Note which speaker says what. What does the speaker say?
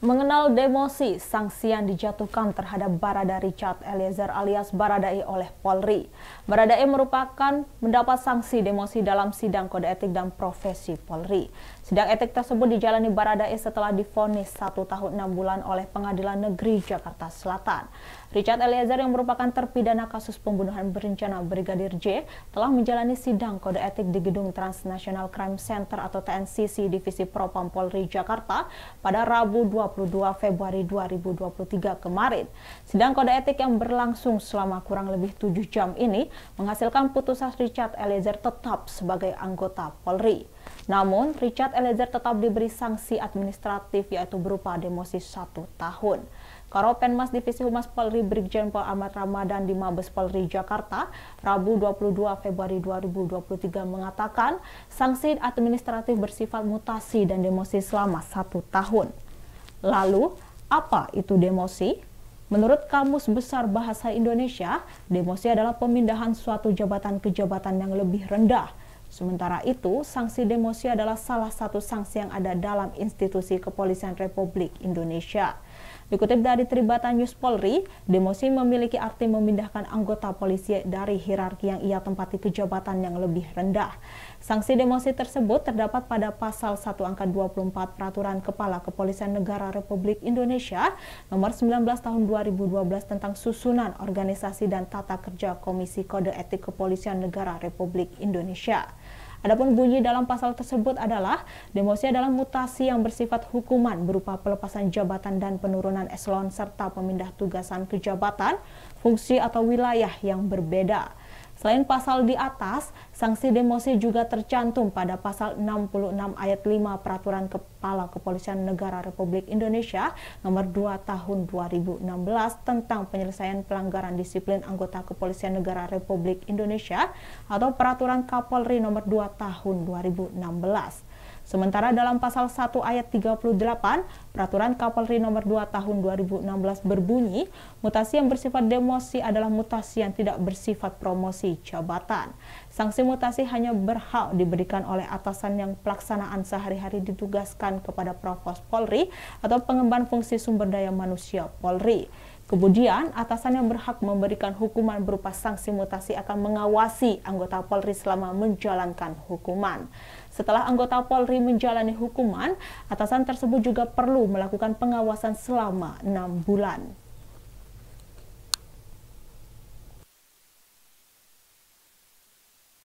Speaker 1: Mengenal demosi, sanksi yang dijatuhkan terhadap Barada Richard Eliezer alias Baradae oleh Polri. Baradae merupakan mendapat sanksi demosi dalam sidang kode etik dan profesi Polri. Sidang etik tersebut dijalani Baradae setelah difonis satu tahun enam bulan oleh Pengadilan Negeri Jakarta Selatan. Richard Eliezer yang merupakan terpidana kasus pembunuhan berencana Brigadir J telah menjalani sidang kode etik di Gedung Transnational Crime Center atau TNCC Divisi Propam Polri Jakarta pada Rabu 20 22 Februari 2023 kemarin. Sidang kode etik yang berlangsung selama kurang lebih tujuh jam ini menghasilkan putusan Richard Eliezer tetap sebagai anggota Polri. Namun, Richard Eliezer tetap diberi sanksi administratif yaitu berupa demosi satu tahun. Penmas Divisi Humas Polri Brigjen Pol Ahmad Ramadan di Mabes Polri Jakarta, Rabu 22 Februari 2023 mengatakan sanksi administratif bersifat mutasi dan demosi selama satu tahun. Lalu, apa itu demosi? Menurut Kamus Besar Bahasa Indonesia, demosi adalah pemindahan suatu jabatan ke jabatan yang lebih rendah. Sementara itu, sanksi demosi adalah salah satu sanksi yang ada dalam institusi Kepolisian Republik Indonesia. Dikutip dari Tribata News Polri, demosi memiliki arti memindahkan anggota polisi dari hierarki yang ia tempati ke jabatan yang lebih rendah. Sanksi demosi tersebut terdapat pada pasal 1 angka 24 Peraturan Kepala Kepolisian Negara Republik Indonesia nomor 19 tahun 2012 tentang susunan organisasi dan tata kerja Komisi Kode Etik Kepolisian Negara Republik Indonesia. Adapun bunyi dalam pasal tersebut adalah demosi adalah mutasi yang bersifat hukuman berupa pelepasan jabatan dan penurunan eselon serta pemindah tugasan ke jabatan, fungsi atau wilayah yang berbeda. Selain pasal di atas, sanksi demosi juga tercantum pada pasal 66 ayat 5 Peraturan Kepala Kepolisian Negara Republik Indonesia nomor 2 tahun 2016 tentang penyelesaian pelanggaran disiplin anggota Kepolisian Negara Republik Indonesia atau Peraturan Kapolri nomor 2 tahun 2016. Sementara dalam pasal 1 ayat 38 Peraturan Kapolri nomor 2 tahun 2016 berbunyi, mutasi yang bersifat demosi adalah mutasi yang tidak bersifat promosi jabatan. Sanksi mutasi hanya berhak diberikan oleh atasan yang pelaksanaan sehari-hari ditugaskan kepada Provos Polri atau pengemban fungsi sumber daya manusia Polri. Kemudian, atasan yang berhak memberikan hukuman berupa sanksi mutasi akan mengawasi anggota Polri selama menjalankan hukuman. Setelah anggota Polri menjalani hukuman, atasan tersebut juga perlu melakukan pengawasan selama enam bulan.